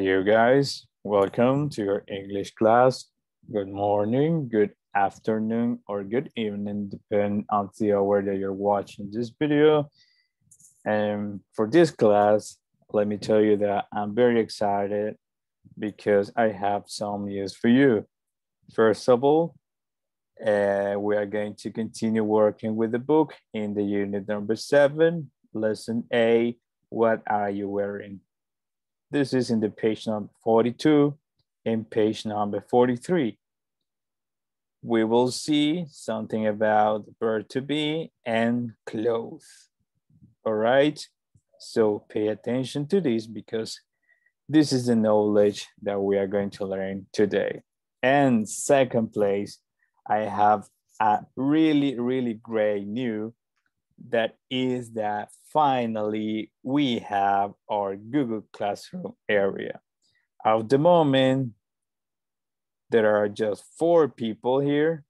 you guys. Welcome to your English class. Good morning, good afternoon, or good evening, depending on the hour that you're watching this video. And for this class, let me tell you that I'm very excited because I have some news for you. First of all, uh, we are going to continue working with the book in the unit number seven, lesson A, what are you wearing? This is in the page number 42 and page number 43. We will see something about verb to be and clothes. All right, so pay attention to this because this is the knowledge that we are going to learn today. And second place, I have a really, really great new that is that finally we have our Google Classroom area. At the moment, there are just four people here,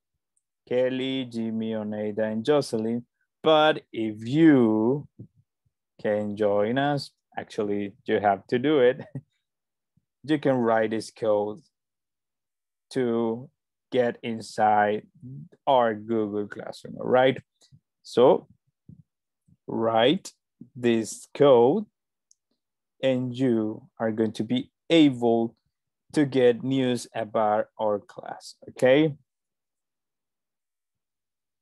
Kelly, Jimmy, Oneida, and Jocelyn. But if you can join us, actually you have to do it, you can write this code to get inside our Google Classroom, all right? So write this code and you are going to be able to get news about our class, okay?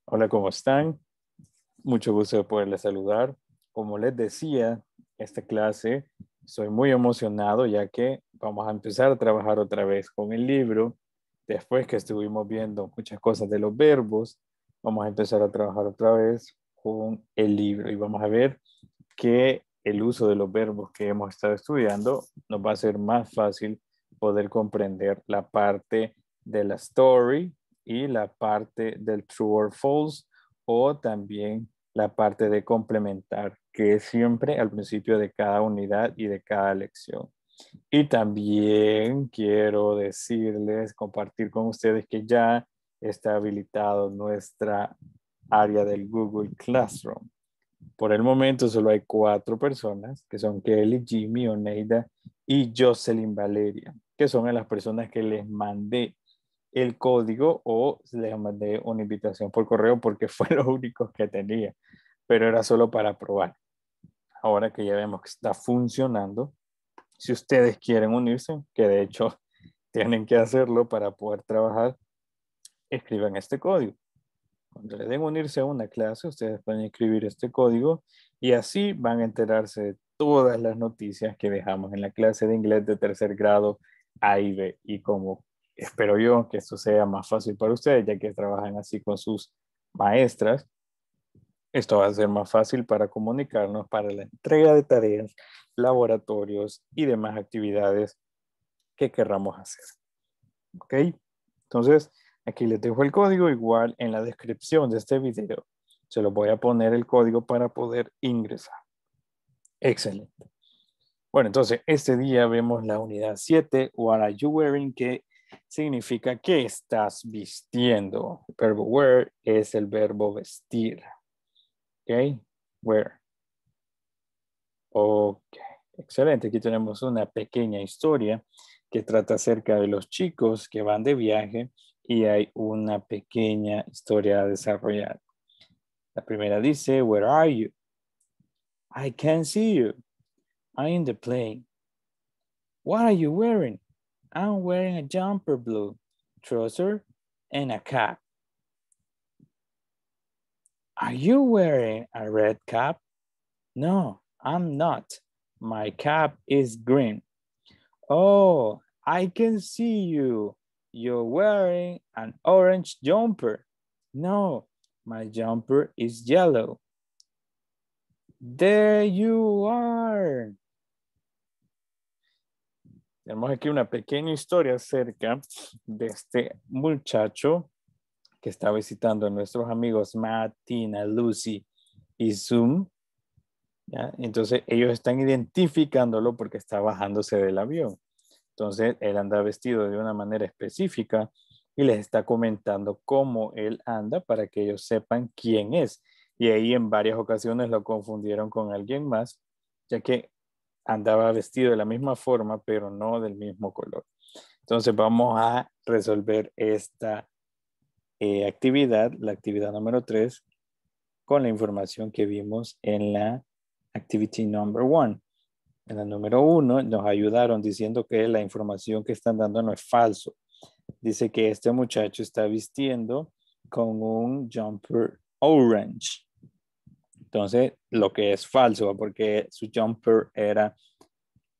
Hola, ¿cómo están? Mucho gusto de poderles saludar. Como les decía, esta clase soy muy emocionado ya que vamos a empezar a trabajar otra vez con el libro. Después que estuvimos viendo muchas cosas de los verbos, vamos a empezar a trabajar otra vez con el libro y vamos a ver que el uso de los verbos que hemos estado estudiando nos va a ser más fácil poder comprender la parte de la story y la parte del true or false o también la parte de complementar que es siempre al principio de cada unidad y de cada lección. Y también quiero decirles, compartir con ustedes que ya está habilitado nuestra área del Google Classroom. Por el momento solo hay cuatro personas, que son Kelly, Jimmy, Oneida y Jocelyn Valeria, que son las personas que les mandé el código o les mandé una invitación por correo porque fue lo único que tenía, pero era solo para probar. Ahora que ya vemos que está funcionando, si ustedes quieren unirse, que de hecho tienen que hacerlo para poder trabajar, escriban este código. Deben le unirse a una clase, ustedes pueden escribir este código y así van a enterarse de todas las noticias que dejamos en la clase de inglés de tercer grado A y B. Y como espero yo que esto sea más fácil para ustedes, ya que trabajan así con sus maestras, esto va a ser más fácil para comunicarnos para la entrega de tareas, laboratorios y demás actividades que querramos hacer. ¿Ok? Entonces, Aquí les dejo el código igual en la descripción de este video. Se lo voy a poner el código para poder ingresar. Excelente. Bueno, entonces este día vemos la unidad 7, what are you wearing, que significa ¿Qué estás vistiendo. El verbo wear es el verbo vestir. ¿Ok? Wear. Ok, excelente. Aquí tenemos una pequeña historia que trata acerca de los chicos que van de viaje y hay una pequeña historia a desarrollar. La primera dice, where are you? I can see you. I'm in the plane. What are you wearing? I'm wearing a jumper blue, trouser, and a cap. Are you wearing a red cap? No, I'm not. My cap is green. Oh, I can see you. You're wearing an orange jumper. No, my jumper is yellow. There you are. Tenemos aquí una pequeña historia acerca de este muchacho que está visitando a nuestros amigos Martina, Lucy y Zoom. Entonces ellos están identificándolo porque está bajándose del avión. Entonces, él anda vestido de una manera específica y les está comentando cómo él anda para que ellos sepan quién es. Y ahí en varias ocasiones lo confundieron con alguien más, ya que andaba vestido de la misma forma, pero no del mismo color. Entonces vamos a resolver esta eh, actividad, la actividad número 3, con la información que vimos en la activity number 1. En el número uno nos ayudaron diciendo que la información que están dando no es falso. Dice que este muchacho está vistiendo con un jumper orange. Entonces, lo que es falso, porque su jumper era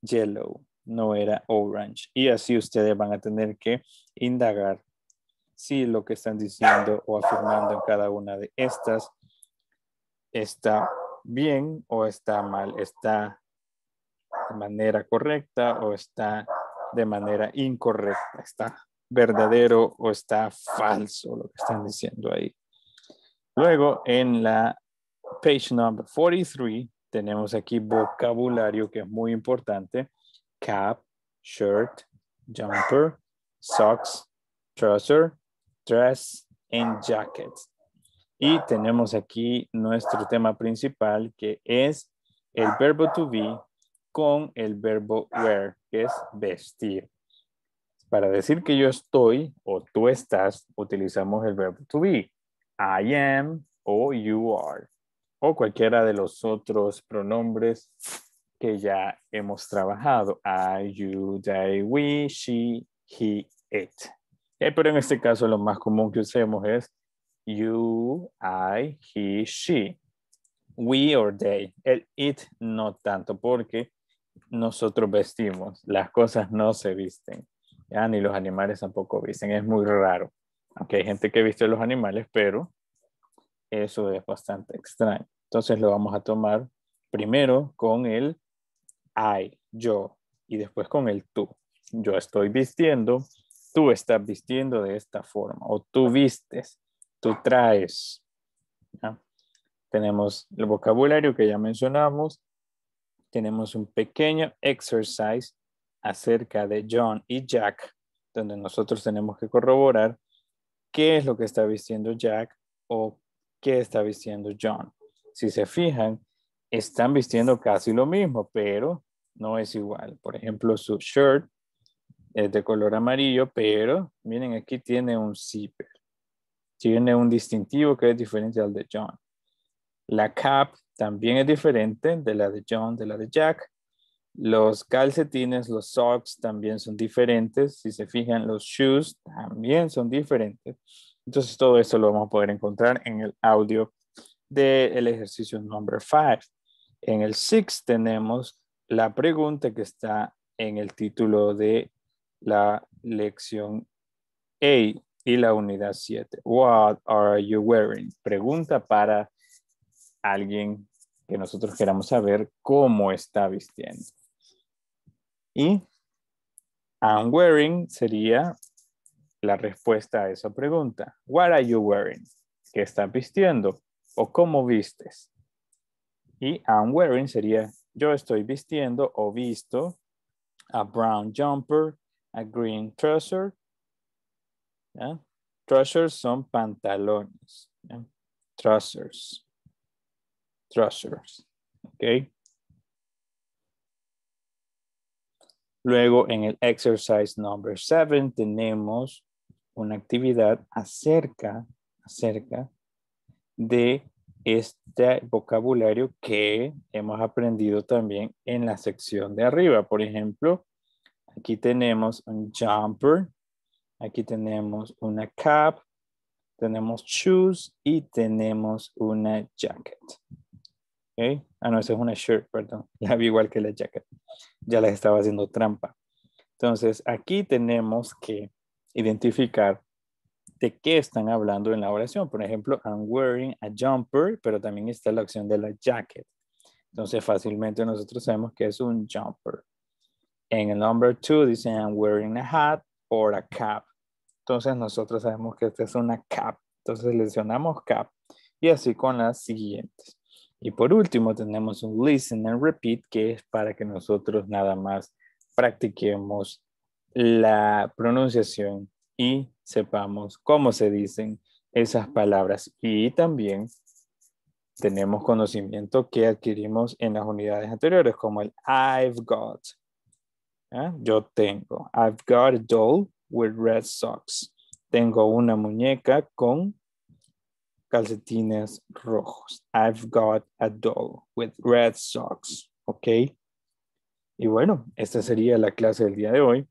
yellow, no era orange. Y así ustedes van a tener que indagar si lo que están diciendo o afirmando en cada una de estas está bien o está mal, está de manera correcta o está de manera incorrecta, está verdadero o está falso lo que están diciendo ahí. Luego en la page number 43 tenemos aquí vocabulario que es muy importante. Cap, shirt, jumper, socks, trouser, dress, and jacket. Y tenemos aquí nuestro tema principal que es el verbo to be con el verbo ah. wear, que es vestir. Para decir que yo estoy o tú estás, utilizamos el verbo to be. I am o you are. O cualquiera de los otros pronombres que ya hemos trabajado. I, you, they, we, she, he, it. Eh, pero en este caso lo más común que usemos es you, I, he, she. We or they. El it no tanto porque nosotros vestimos, las cosas no se visten, ¿ya? ni los animales tampoco visten, es muy raro. Aunque hay gente que viste los animales, pero eso es bastante extraño. Entonces lo vamos a tomar primero con el I, yo, y después con el tú. Yo estoy vistiendo, tú estás vistiendo de esta forma, o tú vistes, tú traes. Tenemos el vocabulario que ya mencionamos, tenemos un pequeño exercise acerca de John y Jack, donde nosotros tenemos que corroborar qué es lo que está vistiendo Jack o qué está vistiendo John. Si se fijan, están vistiendo casi lo mismo, pero no es igual. Por ejemplo, su shirt es de color amarillo, pero miren, aquí tiene un zipper. Tiene un distintivo que es diferente al de John. La cap también es diferente de la de John, de la de Jack. Los calcetines, los socks también son diferentes. Si se fijan, los shoes también son diferentes. Entonces todo eso lo vamos a poder encontrar en el audio del ejercicio número 5. En el 6 tenemos la pregunta que está en el título de la lección A y la unidad 7. What are you wearing? Pregunta para alguien que nosotros queramos saber cómo está vistiendo. Y I'm wearing sería la respuesta a esa pregunta. What are you wearing? ¿Qué estás vistiendo? ¿O cómo vistes? Y I'm wearing sería yo estoy vistiendo o visto a brown jumper, a green trouser. Trousers son pantalones. ¿ya? Trousers. Trousers. ¿Ok? Luego en el exercise number seven tenemos una actividad acerca, acerca de este vocabulario que hemos aprendido también en la sección de arriba. Por ejemplo, aquí tenemos un jumper, aquí tenemos una cap, tenemos shoes y tenemos una jacket. Ah, no, esa es una shirt, perdón. La vi igual que la jacket. Ya les estaba haciendo trampa. Entonces, aquí tenemos que identificar de qué están hablando en la oración. Por ejemplo, I'm wearing a jumper, pero también está la opción de la jacket. Entonces, fácilmente nosotros sabemos que es un jumper. En el number two dice I'm wearing a hat or a cap. Entonces, nosotros sabemos que esta es una cap. Entonces, seleccionamos cap y así con las siguientes. Y por último, tenemos un listen and repeat, que es para que nosotros nada más practiquemos la pronunciación y sepamos cómo se dicen esas palabras. Y también tenemos conocimiento que adquirimos en las unidades anteriores, como el I've got. Yo tengo. I've got a doll with red socks. Tengo una muñeca con calcetines rojos. I've got a doll with red socks. Ok. Y bueno, esta sería la clase del día de hoy.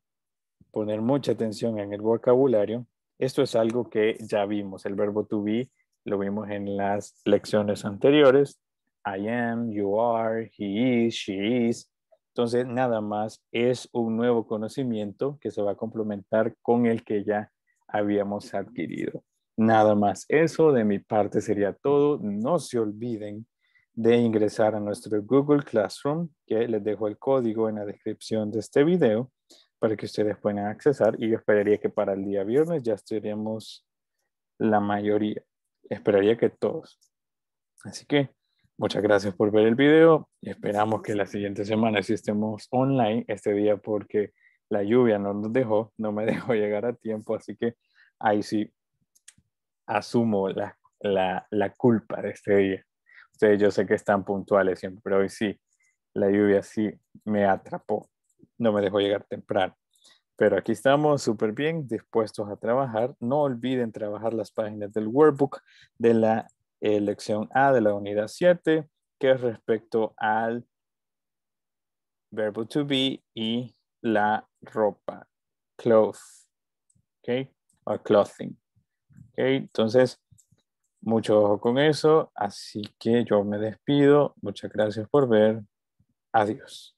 Poner mucha atención en el vocabulario. Esto es algo que ya vimos. El verbo to be lo vimos en las lecciones anteriores. I am, you are, he is, she is. Entonces, nada más es un nuevo conocimiento que se va a complementar con el que ya habíamos adquirido. Nada más eso, de mi parte sería todo. No se olviden de ingresar a nuestro Google Classroom, que les dejo el código en la descripción de este video para que ustedes puedan accesar y yo esperaría que para el día viernes ya estuviéramos la mayoría. Esperaría que todos. Así que muchas gracias por ver el video esperamos que la siguiente semana sí estemos online este día porque la lluvia no nos dejó, no me dejó llegar a tiempo, así que ahí sí asumo la, la, la culpa de este día. Ustedes yo sé que están puntuales siempre, pero hoy sí, la lluvia sí me atrapó, no me dejó llegar temprano. Pero aquí estamos súper bien, dispuestos a trabajar. No olviden trabajar las páginas del workbook de la lección A de la unidad 7, que es respecto al verbo to be y la ropa, clothes, ¿ok? O clothing. Entonces, mucho ojo con eso. Así que yo me despido. Muchas gracias por ver. Adiós.